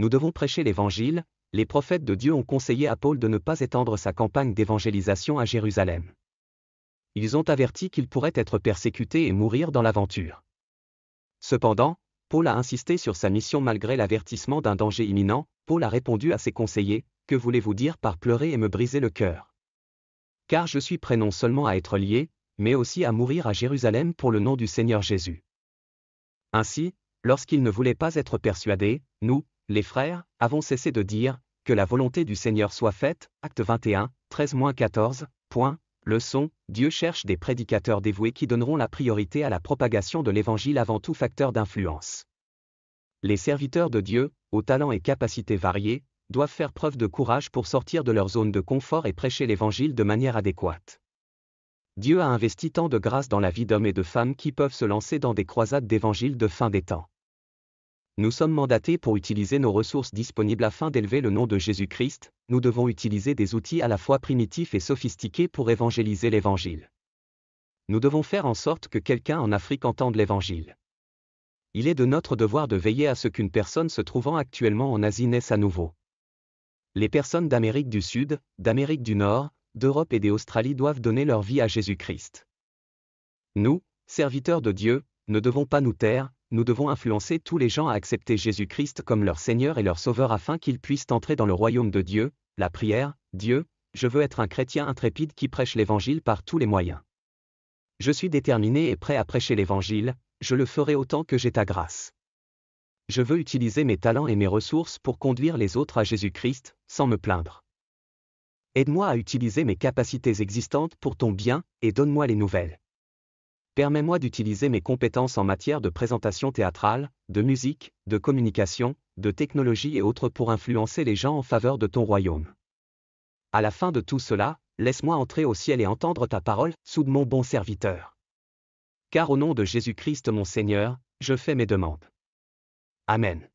nous devons prêcher l'Évangile, les prophètes de Dieu ont conseillé à Paul de ne pas étendre sa campagne d'évangélisation à Jérusalem. Ils ont averti qu'il pourrait être persécuté et mourir dans l'aventure. Cependant, Paul a insisté sur sa mission malgré l'avertissement d'un danger imminent, Paul a répondu à ses conseillers, Que voulez-vous dire par pleurer et me briser le cœur Car je suis prêt non seulement à être lié, mais aussi à mourir à Jérusalem pour le nom du Seigneur Jésus. Ainsi, lorsqu'il ne voulait pas être persuadé, nous, les frères, avons cessé de dire, que la volonté du Seigneur soit faite, acte 21, 13-14, point, leçon, Dieu cherche des prédicateurs dévoués qui donneront la priorité à la propagation de l'Évangile avant tout facteur d'influence. Les serviteurs de Dieu, aux talents et capacités variés, doivent faire preuve de courage pour sortir de leur zone de confort et prêcher l'Évangile de manière adéquate. Dieu a investi tant de grâce dans la vie d'hommes et de femmes qui peuvent se lancer dans des croisades d'Évangile de fin des temps. Nous sommes mandatés pour utiliser nos ressources disponibles afin d'élever le nom de Jésus-Christ, nous devons utiliser des outils à la fois primitifs et sophistiqués pour évangéliser l'Évangile. Nous devons faire en sorte que quelqu'un en Afrique entende l'Évangile. Il est de notre devoir de veiller à ce qu'une personne se trouvant actuellement en Asie naisse à nouveau. Les personnes d'Amérique du Sud, d'Amérique du Nord, d'Europe et d'Australie doivent donner leur vie à Jésus-Christ. Nous, serviteurs de Dieu, ne devons pas nous taire, nous devons influencer tous les gens à accepter Jésus-Christ comme leur Seigneur et leur Sauveur afin qu'ils puissent entrer dans le royaume de Dieu. La prière, Dieu, je veux être un chrétien intrépide qui prêche l'Évangile par tous les moyens. Je suis déterminé et prêt à prêcher l'Évangile, je le ferai autant que j'ai ta grâce. Je veux utiliser mes talents et mes ressources pour conduire les autres à Jésus-Christ, sans me plaindre. Aide-moi à utiliser mes capacités existantes pour ton bien, et donne-moi les nouvelles. Permets-moi d'utiliser mes compétences en matière de présentation théâtrale, de musique, de communication, de technologie et autres pour influencer les gens en faveur de ton royaume. À la fin de tout cela, laisse-moi entrer au ciel et entendre ta parole, sous mon bon serviteur. Car au nom de Jésus-Christ mon Seigneur, je fais mes demandes. Amen.